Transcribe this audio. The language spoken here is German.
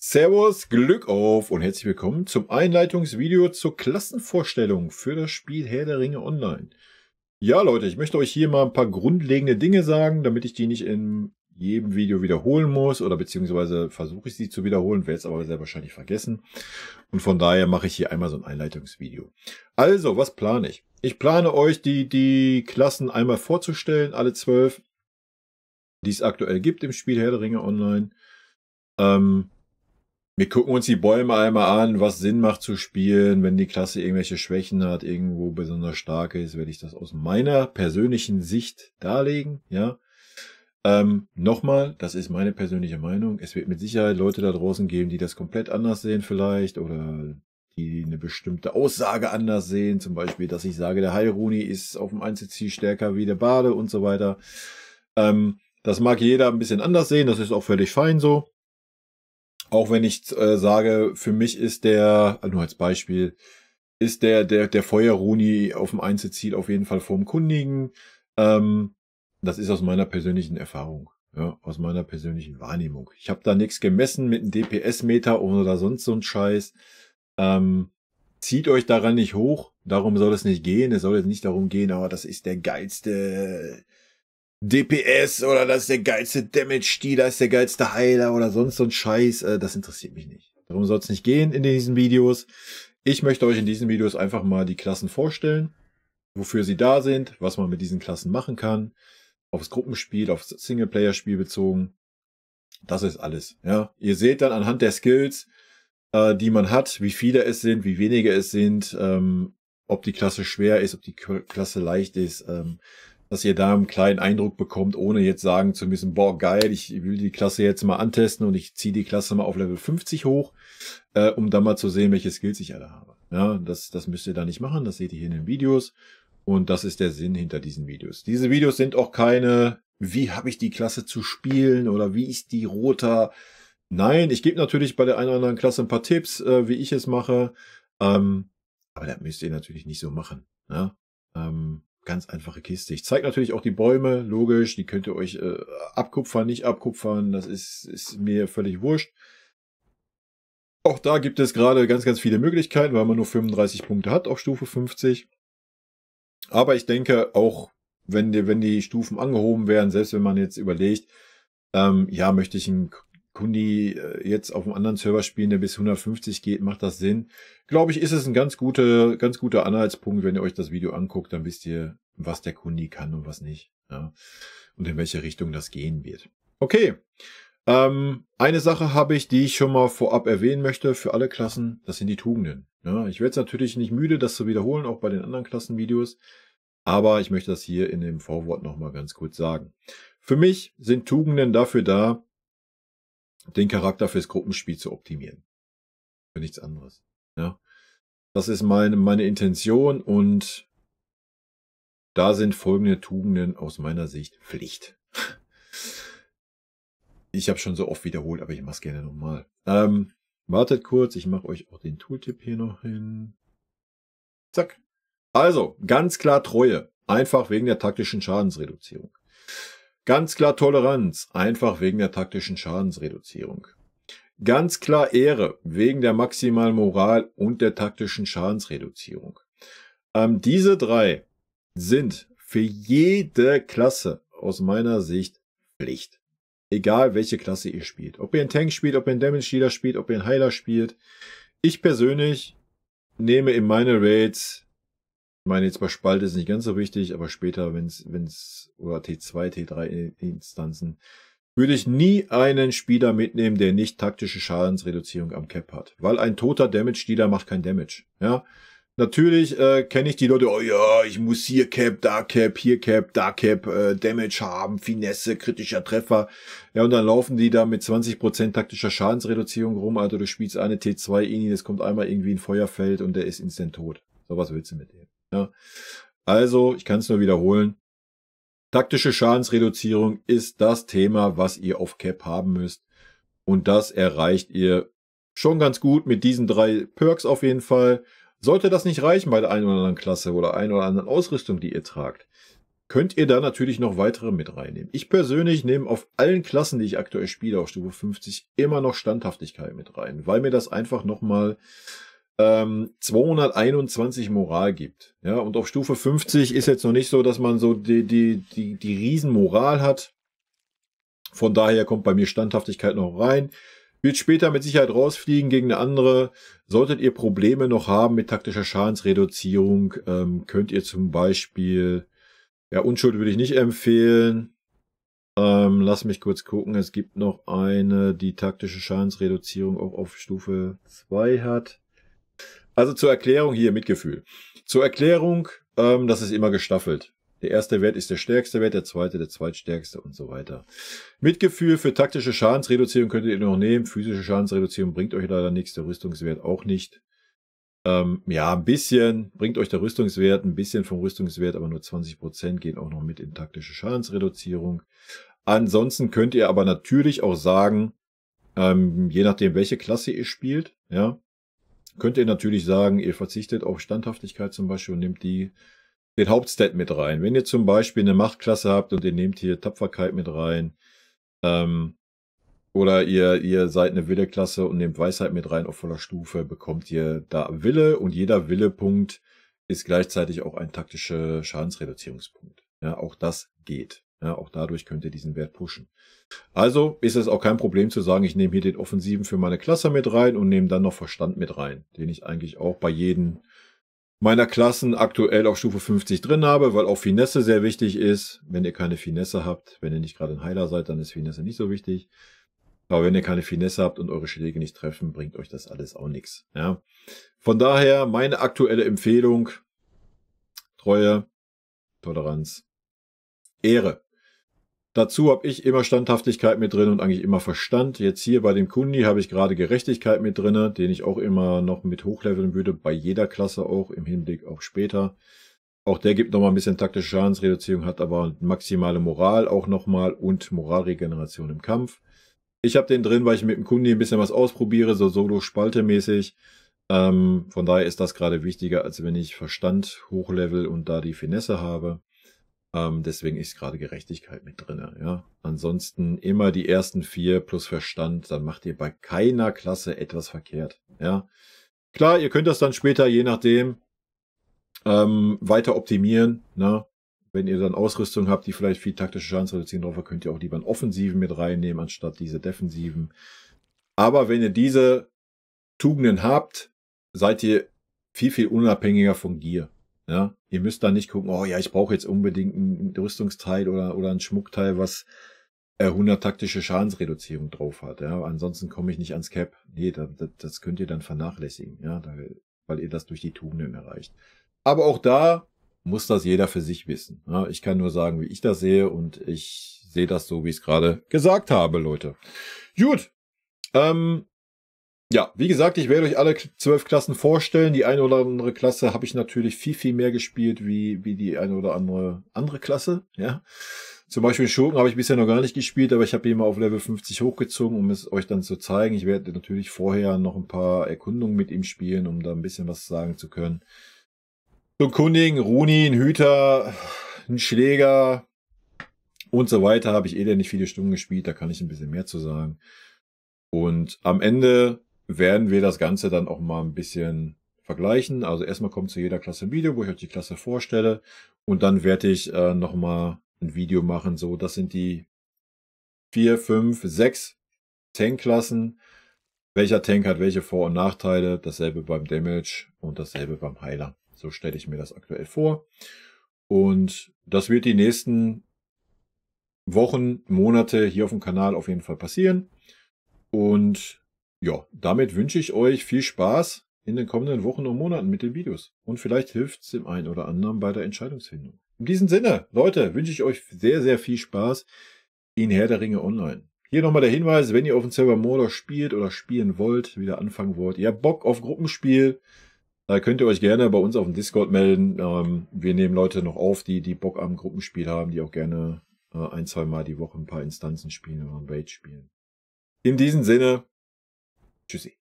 Servus, Glück auf und herzlich willkommen zum Einleitungsvideo zur Klassenvorstellung für das Spiel Herr der Ringe Online. Ja Leute, ich möchte euch hier mal ein paar grundlegende Dinge sagen, damit ich die nicht in jedem Video wiederholen muss oder beziehungsweise versuche ich sie zu wiederholen, werde es aber sehr wahrscheinlich vergessen. Und von daher mache ich hier einmal so ein Einleitungsvideo. Also, was plane ich? Ich plane euch die, die Klassen einmal vorzustellen, alle zwölf, die es aktuell gibt im Spiel Herr der Ringe Online. Ähm, wir gucken uns die Bäume einmal an, was Sinn macht zu spielen, wenn die Klasse irgendwelche Schwächen hat, irgendwo besonders stark ist, werde ich das aus meiner persönlichen Sicht darlegen, ja. Ähm, nochmal, das ist meine persönliche Meinung. Es wird mit Sicherheit Leute da draußen geben, die das komplett anders sehen vielleicht oder die eine bestimmte Aussage anders sehen. Zum Beispiel, dass ich sage, der Heilruni ist auf dem Einzelziel stärker wie der Bade und so weiter. Ähm, das mag jeder ein bisschen anders sehen. Das ist auch völlig fein so. Auch wenn ich äh, sage, für mich ist der, äh, nur als Beispiel, ist der, der, der Feuerruni auf dem Einzelziel auf jeden Fall vorm Kundigen. Ähm, das ist aus meiner persönlichen Erfahrung, ja, aus meiner persönlichen Wahrnehmung. Ich habe da nichts gemessen mit einem DPS-Meter oder sonst so ein Scheiß. Ähm, zieht euch daran nicht hoch, darum soll es nicht gehen. Es soll jetzt nicht darum gehen, aber ah, das ist der geilste DPS oder das ist der geilste damage stealer das ist der geilste Heiler oder sonst so ein Scheiß. Äh, das interessiert mich nicht. Darum soll es nicht gehen in diesen Videos. Ich möchte euch in diesen Videos einfach mal die Klassen vorstellen, wofür sie da sind, was man mit diesen Klassen machen kann, aufs Gruppenspiel, aufs Singleplayer-Spiel bezogen. Das ist alles. Ja, ihr seht dann anhand der Skills, äh, die man hat, wie viele es sind, wie wenige es sind, ähm, ob die Klasse schwer ist, ob die Klasse leicht ist. Ähm, dass ihr da einen kleinen Eindruck bekommt, ohne jetzt sagen zu müssen, boah, geil, ich will die Klasse jetzt mal antesten und ich ziehe die Klasse mal auf Level 50 hoch, äh, um dann mal zu sehen, welche Skills ich alle habe. Ja, das, das müsst ihr da nicht machen, das seht ihr hier in den Videos. Und das ist der Sinn hinter diesen Videos. Diese Videos sind auch keine, wie habe ich die Klasse zu spielen oder wie ist die roter. Nein, ich gebe natürlich bei der einen oder anderen Klasse ein paar Tipps, äh, wie ich es mache. Ähm, aber das müsst ihr natürlich nicht so machen. Ja? Ähm, ganz einfache Kiste. Ich zeige natürlich auch die Bäume, logisch, die könnt ihr euch äh, abkupfern, nicht abkupfern, das ist, ist mir völlig wurscht. Auch da gibt es gerade ganz, ganz viele Möglichkeiten, weil man nur 35 Punkte hat auf Stufe 50. Aber ich denke, auch wenn die, wenn die Stufen angehoben werden, selbst wenn man jetzt überlegt, ähm, ja, möchte ich einen Kundi äh, jetzt auf einem anderen Server spielen, der bis 150 geht, macht das Sinn. Glaube ich, ist es ein ganz guter, ganz guter Anhaltspunkt. Wenn ihr euch das Video anguckt, dann wisst ihr, was der Kundi kann und was nicht. Ja, und in welche Richtung das gehen wird. Okay. Ähm, eine Sache habe ich, die ich schon mal vorab erwähnen möchte für alle Klassen. Das sind die Tugenden. Ja, ich werde es natürlich nicht müde, das zu wiederholen, auch bei den anderen Klassenvideos. Aber ich möchte das hier in dem Vorwort nochmal ganz kurz sagen. Für mich sind Tugenden dafür da, den Charakter fürs Gruppenspiel zu optimieren. Für nichts anderes. Ja. Das ist meine, meine Intention und da sind folgende Tugenden aus meiner Sicht Pflicht. Ich habe schon so oft wiederholt, aber ich mache es gerne nochmal. Ähm, wartet kurz, ich mache euch auch den Tooltip hier noch hin. Zack. Also, ganz klar Treue. Einfach wegen der taktischen Schadensreduzierung. Ganz klar Toleranz, einfach wegen der taktischen Schadensreduzierung. Ganz klar Ehre, wegen der maximalen Moral und der taktischen Schadensreduzierung. Ähm, diese drei sind für jede Klasse aus meiner Sicht Pflicht. Egal welche Klasse ihr spielt. Ob ihr einen Tank spielt, ob ihr einen Damage Dealer spielt, ob ihr einen Heiler spielt. Ich persönlich nehme in meine Raids ich meine, jetzt bei Spalt ist nicht ganz so wichtig, aber später, wenn es, oder T2, T3 Instanzen, würde ich nie einen Spieler mitnehmen, der nicht taktische Schadensreduzierung am Cap hat. Weil ein toter Damage-Dealer macht kein Damage. Ja, Natürlich äh, kenne ich die Leute, oh ja, ich muss hier Cap, da Cap, hier Cap, da Cap, äh, Damage haben, Finesse, kritischer Treffer. Ja, und dann laufen die da mit 20% taktischer Schadensreduzierung rum, also du spielst eine T2 Ini, das kommt einmal irgendwie in Feuerfeld und der ist instant tot. So was willst du mit dem? Ja. Ne? Also, ich kann es nur wiederholen. Taktische Schadensreduzierung ist das Thema, was ihr auf Cap haben müsst. Und das erreicht ihr schon ganz gut mit diesen drei Perks auf jeden Fall. Sollte das nicht reichen bei der einen oder anderen Klasse oder einen oder anderen Ausrüstung, die ihr tragt, könnt ihr da natürlich noch weitere mit reinnehmen. Ich persönlich nehme auf allen Klassen, die ich aktuell spiele auf Stufe 50, immer noch Standhaftigkeit mit rein, weil mir das einfach nochmal ähm, 221 Moral gibt. Ja, und auf Stufe 50 ist jetzt noch nicht so, dass man so die, die, die, die Riesenmoral hat. Von daher kommt bei mir Standhaftigkeit noch rein. Wird später mit Sicherheit rausfliegen gegen eine andere. Solltet ihr Probleme noch haben mit taktischer Schadensreduzierung, ähm, könnt ihr zum Beispiel, ja, Unschuld würde ich nicht empfehlen. Ähm, lass mich kurz gucken. Es gibt noch eine, die taktische Schadensreduzierung auch auf Stufe 2 hat. Also zur Erklärung hier Mitgefühl. Zur Erklärung, ähm, das ist immer gestaffelt. Der erste Wert ist der stärkste Wert, der zweite der zweitstärkste und so weiter. Mitgefühl für taktische Schadensreduzierung könntet ihr noch nehmen. Physische Schadensreduzierung bringt euch leider nichts, der Rüstungswert auch nicht. Ähm, ja, ein bisschen bringt euch der Rüstungswert, ein bisschen vom Rüstungswert, aber nur 20% gehen auch noch mit in taktische Schadensreduzierung. Ansonsten könnt ihr aber natürlich auch sagen, ähm, je nachdem, welche Klasse ihr spielt, ja, Könnt ihr natürlich sagen, ihr verzichtet auf Standhaftigkeit zum Beispiel und nehmt die, den Hauptstat mit rein. Wenn ihr zum Beispiel eine Machtklasse habt und ihr nehmt hier Tapferkeit mit rein, ähm, oder ihr, ihr seid eine Willeklasse und nehmt Weisheit mit rein auf voller Stufe, bekommt ihr da Wille und jeder Willepunkt ist gleichzeitig auch ein taktischer Schadensreduzierungspunkt. Ja, auch das geht. Ja, auch dadurch könnt ihr diesen Wert pushen. Also ist es auch kein Problem zu sagen, ich nehme hier den Offensiven für meine Klasse mit rein und nehme dann noch Verstand mit rein, den ich eigentlich auch bei jedem meiner Klassen aktuell auf Stufe 50 drin habe, weil auch Finesse sehr wichtig ist. Wenn ihr keine Finesse habt, wenn ihr nicht gerade ein Heiler seid, dann ist Finesse nicht so wichtig. Aber wenn ihr keine Finesse habt und eure Schläge nicht treffen, bringt euch das alles auch nichts. Ja. Von daher meine aktuelle Empfehlung, Treue, Toleranz, Ehre. Dazu habe ich immer Standhaftigkeit mit drin und eigentlich immer Verstand. Jetzt hier bei dem Kundi habe ich gerade Gerechtigkeit mit drinne, den ich auch immer noch mit hochleveln würde, bei jeder Klasse auch, im Hinblick auf später. Auch der gibt nochmal ein bisschen taktische Schadensreduzierung, hat aber maximale Moral auch nochmal und Moralregeneration im Kampf. Ich habe den drin, weil ich mit dem Kundi ein bisschen was ausprobiere, so solo-spaltemäßig. Ähm, von daher ist das gerade wichtiger, als wenn ich Verstand hochlevel und da die Finesse habe. Ähm, deswegen ist gerade Gerechtigkeit mit drinne. Ja? Ansonsten immer die ersten vier plus Verstand, dann macht ihr bei keiner Klasse etwas verkehrt. Ja? Klar, ihr könnt das dann später, je nachdem, ähm, weiter optimieren. Ne? Wenn ihr dann Ausrüstung habt, die vielleicht viel taktische Chance reduzieren drauf, könnt ihr auch lieber einen Offensiven mit reinnehmen, anstatt diese Defensiven. Aber wenn ihr diese Tugenden habt, seid ihr viel, viel unabhängiger von Gier. Ja, ihr müsst da nicht gucken, oh ja, ich brauche jetzt unbedingt ein Rüstungsteil oder, oder ein Schmuckteil, was 100 äh, taktische Schadensreduzierung drauf hat. Ja, ansonsten komme ich nicht ans Cap. Nee, da, da, das könnt ihr dann vernachlässigen, ja, da, weil ihr das durch die Tugenden erreicht. Aber auch da muss das jeder für sich wissen. Ja, ich kann nur sagen, wie ich das sehe und ich sehe das so, wie ich es gerade gesagt habe, Leute. Gut. Ähm, ja, wie gesagt, ich werde euch alle zwölf Klassen vorstellen. Die eine oder andere Klasse habe ich natürlich viel, viel mehr gespielt wie, wie die eine oder andere andere Klasse. Ja. Zum Beispiel Schurken habe ich bisher noch gar nicht gespielt, aber ich habe ihn mal auf Level 50 hochgezogen, um es euch dann zu zeigen. Ich werde natürlich vorher noch ein paar Erkundungen mit ihm spielen, um da ein bisschen was sagen zu können. So ein Kunning, Runi, ein Hüter, ein Schläger und so weiter habe ich eh nicht viele Stunden gespielt, da kann ich ein bisschen mehr zu sagen. Und am Ende werden wir das Ganze dann auch mal ein bisschen vergleichen. Also erstmal kommt zu jeder Klasse ein Video, wo ich euch die Klasse vorstelle. Und dann werde ich äh, nochmal ein Video machen. So, das sind die vier, fünf, sechs Tankklassen. Welcher Tank hat welche Vor- und Nachteile? Dasselbe beim Damage und dasselbe beim Heiler. So stelle ich mir das aktuell vor. Und das wird die nächsten Wochen, Monate hier auf dem Kanal auf jeden Fall passieren. Und ja, damit wünsche ich euch viel Spaß in den kommenden Wochen und Monaten mit den Videos. Und vielleicht hilft es dem einen oder anderen bei der Entscheidungsfindung. In diesem Sinne, Leute, wünsche ich euch sehr, sehr viel Spaß in Herr der Ringe Online. Hier nochmal der Hinweis, wenn ihr auf dem Server Mordor spielt oder spielen wollt, wieder anfangen wollt, ihr habt Bock auf Gruppenspiel, da könnt ihr euch gerne bei uns auf dem Discord melden. Ähm, wir nehmen Leute noch auf, die, die Bock am Gruppenspiel haben, die auch gerne äh, ein, zwei Mal die Woche ein paar Instanzen spielen oder ein Raid spielen. In diesem Sinne, Tu sais.